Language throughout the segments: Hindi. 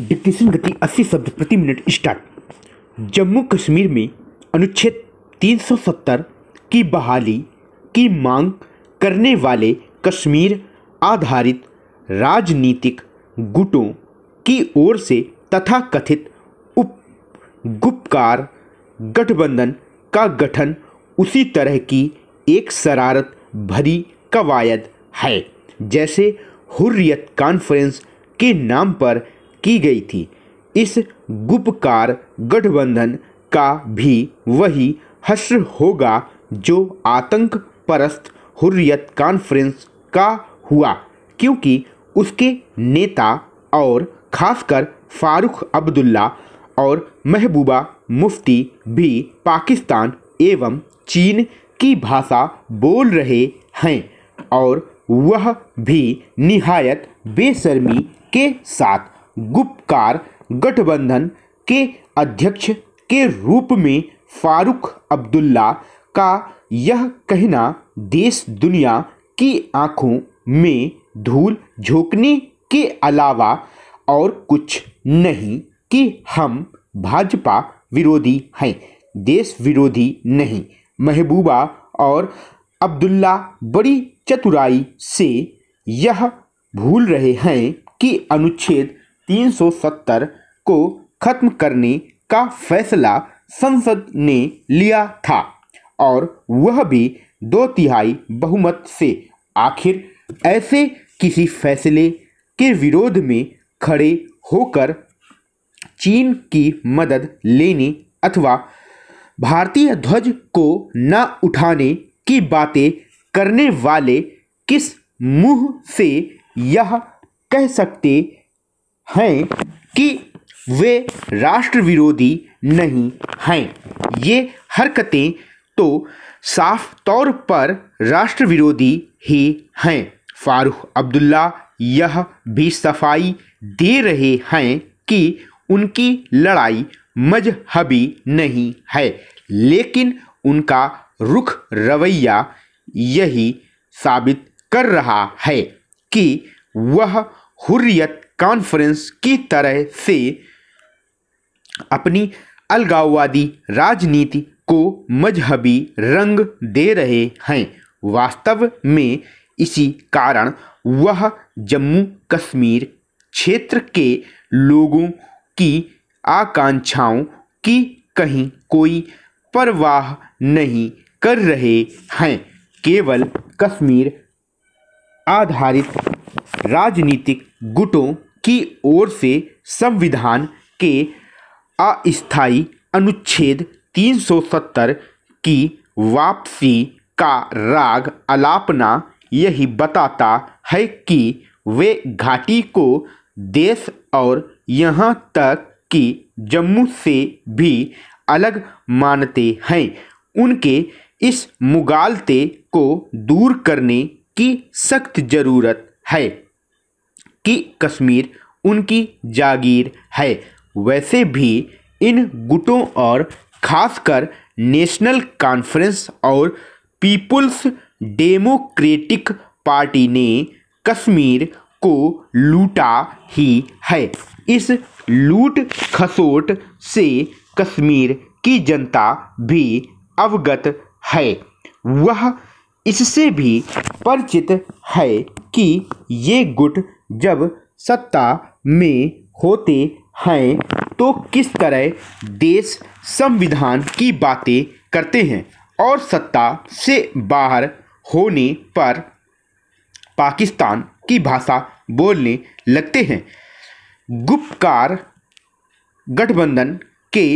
डिप्रेशन गति 80 शब्द प्रति मिनट स्टार्ट जम्मू कश्मीर में अनुच्छेद 370 की बहाली की मांग करने वाले कश्मीर आधारित राजनीतिक गुटों की ओर से तथाकथित उप उपगुपकार गठबंधन का गठन उसी तरह की एक शरारत भरी कवायद है जैसे हुर्रियत कॉन्फ्रेंस के नाम पर की गई थी इस गुपकार गठबंधन का भी वही हश्र होगा जो आतंक परस्त हुर्रियत कॉन्फ्रेंस का हुआ क्योंकि उसके नेता और खासकर फारूक अब्दुल्ला और महबूबा मुफ्ती भी पाकिस्तान एवं चीन की भाषा बोल रहे हैं और वह भी निहायत बेशर्मी के साथ गुपकार गठबंधन के अध्यक्ष के रूप में फारूक अब्दुल्ला का यह कहना देश दुनिया की आंखों में धूल झोंकने के अलावा और कुछ नहीं कि हम भाजपा विरोधी हैं देश विरोधी नहीं महबूबा और अब्दुल्ला बड़ी चतुराई से यह भूल रहे हैं कि अनुच्छेद 370 को खत्म करने का फैसला संसद ने लिया था और वह भी दो तिहाई बहुमत से आखिर ऐसे किसी फैसले के विरोध में खड़े होकर चीन की मदद लेने अथवा भारतीय ध्वज को न उठाने की बातें करने वाले किस मुंह से यह कह सकते हैं कि वे राष्ट्र विरोधी नहीं हैं ये हरकतें तो साफ तौर पर राष्ट्र विरोधी ही हैं फारूक अब्दुल्ला यह भी सफाई दे रहे हैं कि उनकी लड़ाई मजहबी नहीं है लेकिन उनका रुख रवैया यही साबित कर रहा है कि वह हुर्रियत कॉन्फ्रेंस की तरह से अपनी अलगाववादी राजनीति को मजहबी रंग दे रहे हैं वास्तव में इसी कारण वह जम्मू कश्मीर क्षेत्र के लोगों की आकांक्षाओं की कहीं कोई परवाह नहीं कर रहे हैं केवल कश्मीर आधारित राजनीतिक गुटों की ओर से संविधान के अस्थायी अनुच्छेद 370 की वापसी का राग अलापना यही बताता है कि वे घाटी को देश और यहाँ तक कि जम्मू से भी अलग मानते हैं उनके इस मुगालते को दूर करने की सख्त ज़रूरत है कि कश्मीर उनकी जागीर है वैसे भी इन गुटों और खासकर नेशनल कॉन्फ्रेंस और पीपुल्स डेमोक्रेटिक पार्टी ने कश्मीर को लूटा ही है इस लूट खसोट से कश्मीर की जनता भी अवगत है वह इससे भी परिचित है कि ये गुट जब सत्ता में होते हैं तो किस तरह देश संविधान की बातें करते हैं और सत्ता से बाहर होने पर पाकिस्तान की भाषा बोलने लगते हैं गुपकार गठबंधन के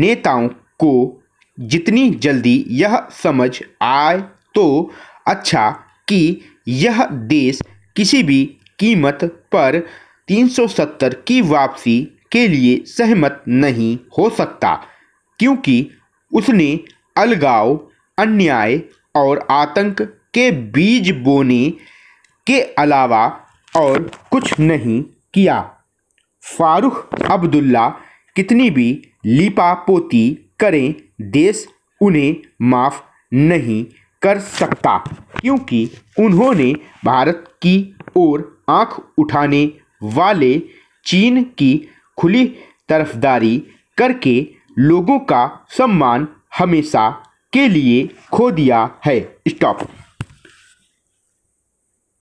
नेताओं को जितनी जल्दी यह समझ आए तो अच्छा कि यह देश किसी भी कीमत पर 370 की वापसी के लिए सहमत नहीं हो सकता क्योंकि उसने अलगाव अन्याय और आतंक के बीज बोने के अलावा और कुछ नहीं किया फारूख अब्दुल्ला कितनी भी लिपापोती करें देश उन्हें माफ़ नहीं कर सकता क्योंकि उन्होंने भारत की ओर आंख उठाने वाले चीन की खुली तरफदारी करके लोगों का सम्मान हमेशा के लिए खो दिया है स्टॉप